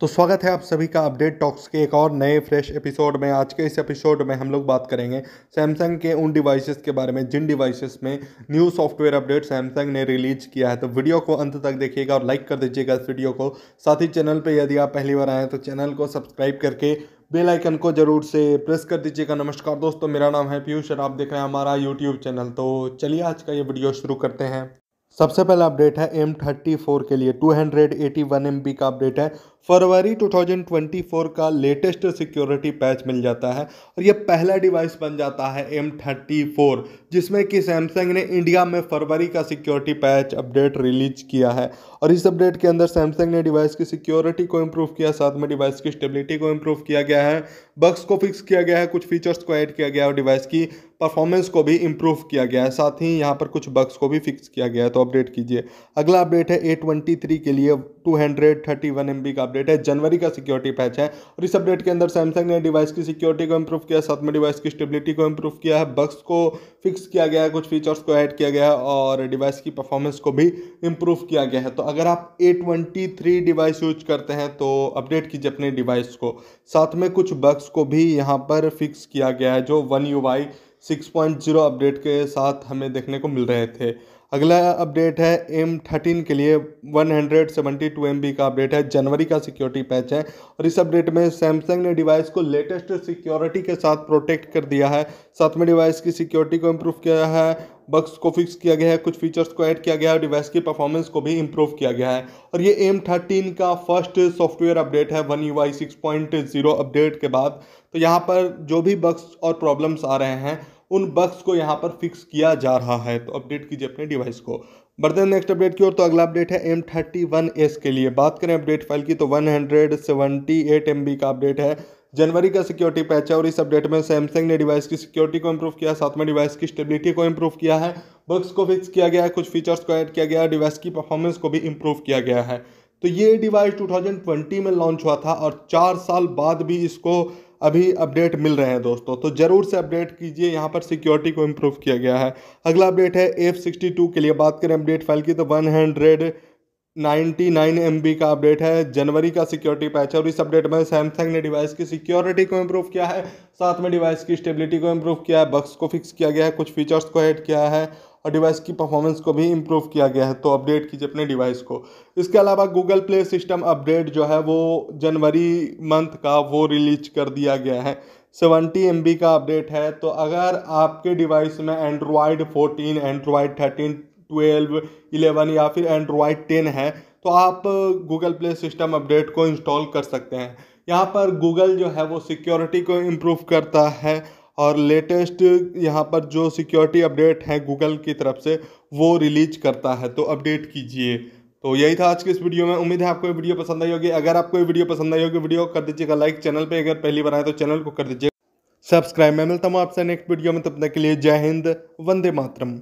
तो स्वागत है आप सभी का अपडेट टॉक्स के एक और नए फ्रेश एपिसोड में आज के इस एपिसोड में हम लोग बात करेंगे सैमसंग के उन डिवाइसेस के बारे में जिन डिवाइसेस में न्यू सॉफ्टवेयर अपडेट सैमसंग ने रिलीज किया है तो वीडियो को अंत तक देखिएगा और लाइक कर दीजिएगा इस वीडियो को साथ ही चैनल पर यदि आप पहली बार आए तो चैनल को सब्सक्राइब करके बेल आइकन को जरूर से प्रेस कर दीजिएगा नमस्कार दोस्तों मेरा नाम है पीयूष और आप देख रहे हैं हमारा यूट्यूब चैनल तो चलिए आज का ये वीडियो शुरू करते हैं सबसे पहला अपडेट है एम थर्टी फोर के लिए two hundred eighty one M B का अपडेट है फरवरी 2024 का लेटेस्ट सिक्योरिटी पैच मिल जाता है और यह पहला डिवाइस बन जाता है एम थर्टी फोर जिसमें कि सैमसंग ने इंडिया में फरवरी का सिक्योरिटी पैच अपडेट रिलीज किया है और इस अपडेट के अंदर सैमसंग ने डिवाइस की सिक्योरिटी को इम्प्रूव किया साथ में डिवाइस की स्टेबिलिटी को इम्प्रूव किया गया है बक्स को फिक्स किया गया है कुछ फीचर्स को ऐड किया गया है और डिवाइस की परफॉर्मेंस को भी इम्प्रूव किया गया है साथ ही यहाँ पर कुछ बक्स को भी फिक्स किया गया है तो अपडेट कीजिए अगला अपडेट है ए ट्वेंटी थ्री के लिए two hundred thirty one M B का अपडेट है जनवरी का सिक्योरिटी पैच है और इस अपडेट के अंदर सैमसंग ने डिवाइस की सिक्योरिटी को इंप्रूव किया साथ में डिवाइस की स्टेबिलिटी को इंप्रूव किया है बक्स को फिक्स किया गया है कुछ फीचर्स को ऐड किया गया है और डिवाइस की परफॉर्मेंस को भी इंप्रूव किया गया है तो अगर आप A twenty three device use करते हैं तो अपडेट कीजिए अपने डिवाइस को साथ में कुछ बक्स को भी यहाँ पर फिक्स किया गया है जो one U I six point zero update के साथ हमें देखने को मिल रहे थे अगला अपडेट है एम थर्टीन के लिए 172 एमबी का अपडेट है जनवरी का सिक्योरिटी पैच है और इस अपडेट में सैमसंग ने डिवाइस को लेटेस्ट सिक्योरिटी के साथ प्रोटेक्ट कर दिया है साथ में डिवाइस की सिक्योरिटी को इम्प्रूव किया है बक्स को फिक्स किया गया है कुछ फीचर्स को ऐड किया गया है और डिवाइस की परफॉर्मेंस को भी इम्प्रूव किया गया है और ये एम थर्टीन का फर्स्ट सॉफ्टवेयर अपडेट है one U I six point zero update के बाद तो यहाँ पर जो भी बक्स और प्रॉब्लम्स आ रहे हैं उन बग्स को यहाँ पर फिक्स किया जा रहा है तो अपडेट कीजिए अपने डिवाइस को बढ़ते हैं नेक्स्ट अपडेट की ओर तो अगला अपडेट है एम थर्टी वन एस के लिए बात करें अपडेट फाइल की तो one hundred seventy eight M B का अपडेट है जनवरी का सिक्योरिटी पैच है और इस अपडेट में सैमसंग ने डिवाइस की सिक्योरिटी को इम्प्रूव किया साथ में डिवाइस की स्टेबिलिटी को इम्प्रूव किया है बग्स को फिक्स किया गया है कुछ फीचर्स को ऐड किया गया है डिवाइस की परफॉर्मेंस को भी इम्प्रूव किया गया है तो ये डिवाइस 2020 में लॉन्च हुआ था और चार साल बाद भी इसको अभी अपडेट मिल रहे हैं दोस्तों तो ज़रूर से अपडेट कीजिए यहाँ पर सिक्योरिटी को इम्प्रूव किया गया है अगला अपडेट है एफ सिक्सटी टू के लिए बात करें अपडेट फाइल की तो one hundred ninety nine M B का अपडेट है जनवरी का सिक्योरिटी पैच है और इस अपडेट में सैमसंग ने डिवाइस की सिक्योरिटी को इम्प्रूव किया है साथ में डिवाइस की स्टेबिलिटी को इम्प्रूव किया है बक्स को फिक्स किया गया है कुछ फीचर्स को ऐड किया है और डिवाइस की परफॉर्मेंस को भी इम्प्रूव किया गया है तो अपडेट कीजिए अपने डिवाइस को इसके अलावा गूगल प्ले सिस्टम अपडेट जो है वो जनवरी मंथ का वो रिलीज कर दिया गया है सेवेंटी एम का अपडेट है तो अगर आपके डिवाइस में Android fourteen Android thirteen twelve eleven या फिर एंड्रॉयड टेन है तो आप गूगल प्ले सिस्टम अपडेट को इंस्टॉल कर सकते हैं यहाँ पर गूगल जो है वो सिक्योरिटी को इम्प्रूव करता है और लेटेस्ट यहाँ पर जो सिक्योरिटी अपडेट है गूगल की तरफ से वो रिलीज करता है तो अपडेट कीजिए तो यही था आज की इस वीडियो में उम्मीद है आपको ये वीडियो पसंद आई होगी अगर आपको ये वीडियो पसंद आई होगी वीडियो कर दीजिएगा लाइक चैनल पे अगर पहली बार आए तो चैनल को कर दीजिएगा सब्सक्राइब मैं मिलता हूँ आपसे नेक्स्ट वीडियो में तब तक के लिए जय हिंद वंदे मातरम